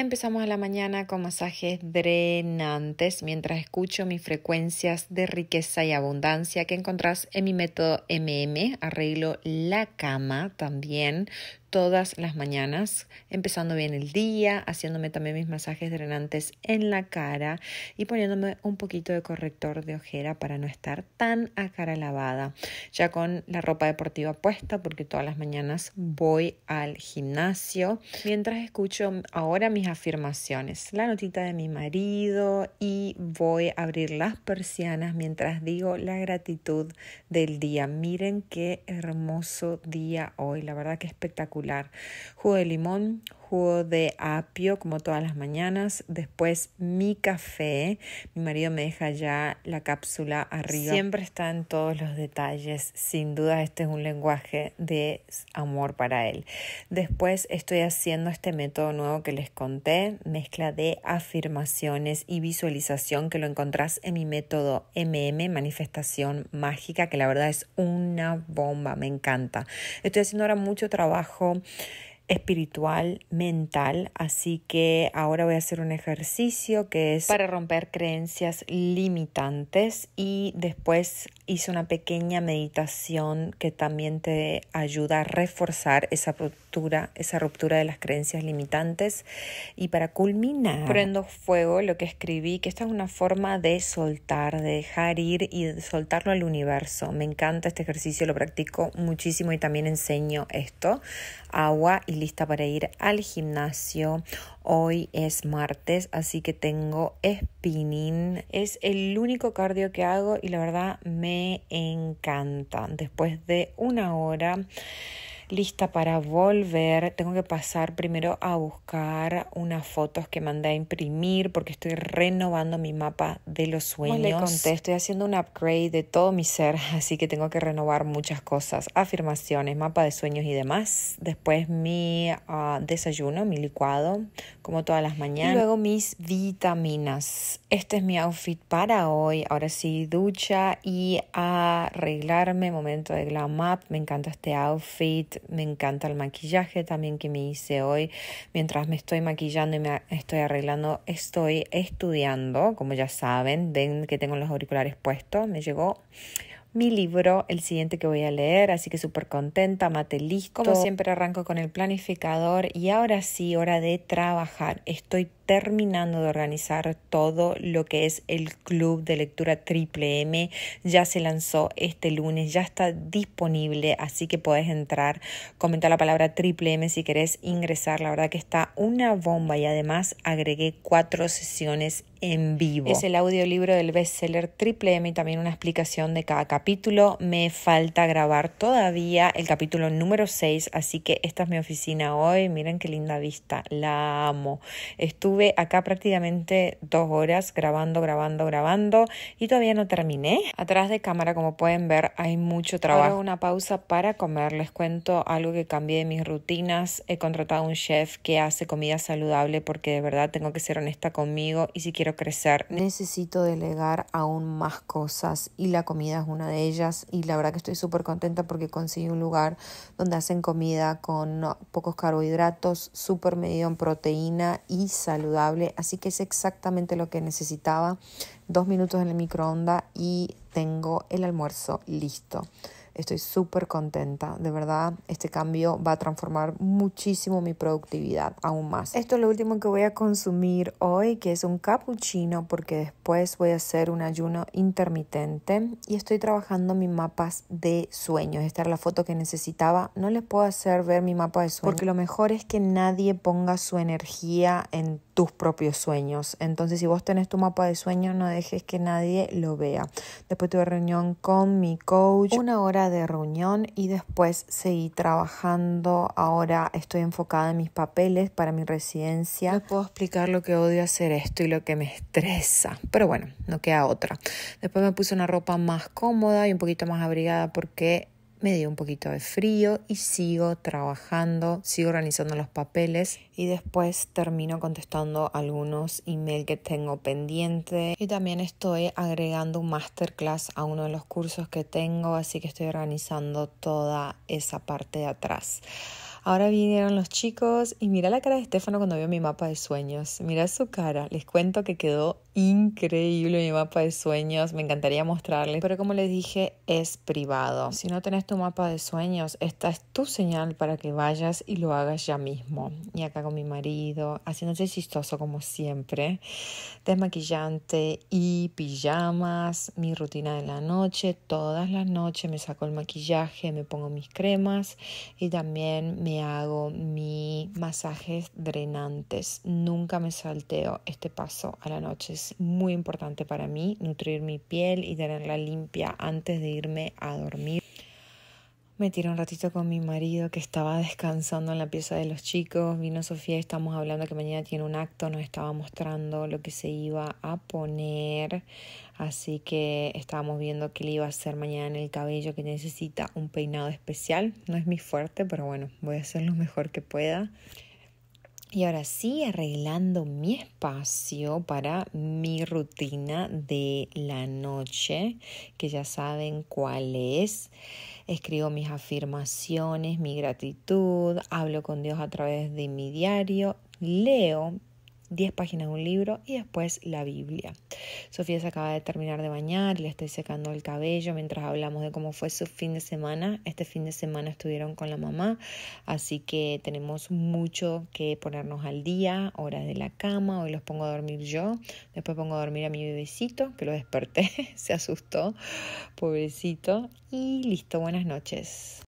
Empezamos a la mañana con masajes drenantes mientras escucho mis frecuencias de riqueza y abundancia que encontrás en mi método MM. Arreglo la cama también todas las mañanas, empezando bien el día, haciéndome también mis masajes drenantes en la cara y poniéndome un poquito de corrector de ojera para no estar tan a cara lavada. Ya con la ropa deportiva puesta, porque todas las mañanas voy al gimnasio, mientras escucho ahora mis afirmaciones, la notita de mi marido y voy a abrir las persianas mientras digo la gratitud del día. Miren qué hermoso día hoy, la verdad que espectacular Jugo de limón, jugo de apio como todas las mañanas, después mi café, mi marido me deja ya la cápsula arriba. Siempre está en todos los detalles, sin duda este es un lenguaje de amor para él. Después estoy haciendo este método nuevo que les conté, mezcla de afirmaciones y visualización que lo encontrás en mi método MM, manifestación mágica, que la verdad es una bomba, me encanta. Estoy haciendo ahora mucho trabajo espiritual, mental, así que ahora voy a hacer un ejercicio que es para romper creencias limitantes y después hice una pequeña meditación que también te ayuda a reforzar esa ruptura, esa ruptura de las creencias limitantes y para culminar prendo fuego lo que escribí, que esta es una forma de soltar, de dejar ir y soltarlo al universo. Me encanta este ejercicio, lo practico muchísimo y también enseño esto. Agua y lista para ir al gimnasio. Hoy es martes, así que tengo spinning. Es el único cardio que hago y la verdad me encanta. Después de una hora lista para volver, tengo que pasar primero a buscar unas fotos que mandé a imprimir porque estoy renovando mi mapa de los sueños. le conté, estoy haciendo un upgrade de todo mi ser, así que tengo que renovar muchas cosas, afirmaciones, mapa de sueños y demás. Después mi ah, desayuno, mi licuado, como todas las mañanas. Y luego mis vitaminas. Este es mi outfit para hoy. Ahora sí, ducha y arreglarme, momento de glam up. Me encanta este outfit. Me encanta el maquillaje también que me hice hoy. Mientras me estoy maquillando y me estoy arreglando, estoy estudiando. Como ya saben, ven que tengo los auriculares puestos. Me llegó mi libro, el siguiente que voy a leer, así que súper contenta, mate Como siempre arranco con el planificador y ahora sí, hora de trabajar. Estoy terminando de organizar todo lo que es el club de lectura triple M. Ya se lanzó este lunes, ya está disponible, así que podés entrar, comentar la palabra triple M si querés ingresar. La verdad que está una bomba y además agregué cuatro sesiones en vivo. Es el audiolibro del bestseller Triple M y también una explicación de cada capítulo. Me falta grabar todavía el capítulo número 6, así que esta es mi oficina hoy. Miren qué linda vista, la amo. Estuve acá prácticamente dos horas grabando, grabando, grabando y todavía no terminé. Atrás de cámara, como pueden ver, hay mucho trabajo. Ahora una pausa para comer. Les cuento algo que cambié de mis rutinas. He contratado un chef que hace comida saludable porque de verdad tengo que ser honesta conmigo y si quiero crecer. Necesito delegar aún más cosas y la comida es una de ellas y la verdad que estoy súper contenta porque conseguí un lugar donde hacen comida con pocos carbohidratos, súper medido en proteína y saludable, así que es exactamente lo que necesitaba. Dos minutos en el microondas y tengo el almuerzo listo. Estoy súper contenta, de verdad, este cambio va a transformar muchísimo mi productividad aún más. Esto es lo último que voy a consumir hoy, que es un cappuccino, porque después voy a hacer un ayuno intermitente y estoy trabajando mis mapas de sueños. Esta es la foto que necesitaba. No les puedo hacer ver mi mapa de sueños, porque lo mejor es que nadie ponga su energía en tus propios sueños. Entonces, si vos tenés tu mapa de sueños, no dejes que nadie lo vea. Después tuve reunión con mi coach, una hora de reunión y después seguí trabajando. Ahora estoy enfocada en mis papeles para mi residencia. No puedo explicar lo que odio hacer esto y lo que me estresa, pero bueno, no queda otra. Después me puse una ropa más cómoda y un poquito más abrigada porque me dio un poquito de frío y sigo trabajando, sigo organizando los papeles y después termino contestando algunos email que tengo pendiente y también estoy agregando un masterclass a uno de los cursos que tengo, así que estoy organizando toda esa parte de atrás. Ahora vinieron los chicos y mira la cara de Estefano cuando vio mi mapa de sueños. Mira su cara. Les cuento que quedó increíble mi mapa de sueños. Me encantaría mostrarles, pero como les dije, es privado. Si no tenés tu mapa de sueños, esta es tu señal para que vayas y lo hagas ya mismo. Y acá con mi marido, haciéndose chistoso como siempre, desmaquillante y pijamas, mi rutina de la noche. Todas las noches me saco el maquillaje, me pongo mis cremas y también me hago mis masajes drenantes. Nunca me salteo este paso a la noche. Es muy importante para mí nutrir mi piel y tenerla limpia antes de irme a dormir. Me tiré un ratito con mi marido que estaba descansando en la pieza de los chicos. Vino Sofía, y estamos hablando que mañana tiene un acto, nos estaba mostrando lo que se iba a poner. Así que estábamos viendo qué le iba a hacer mañana en el cabello, que necesita un peinado especial. No es mi fuerte, pero bueno, voy a hacer lo mejor que pueda. Y ahora sí, arreglando mi espacio para mi rutina de la noche, que ya saben cuál es. Escribo mis afirmaciones, mi gratitud, hablo con Dios a través de mi diario, leo 10 páginas de un libro y después la Biblia. Sofía se acaba de terminar de bañar, le estoy secando el cabello mientras hablamos de cómo fue su fin de semana. Este fin de semana estuvieron con la mamá, así que tenemos mucho que ponernos al día, horas de la cama, hoy los pongo a dormir yo, después pongo a dormir a mi bebecito, que lo desperté, se asustó, pobrecito, y listo, buenas noches.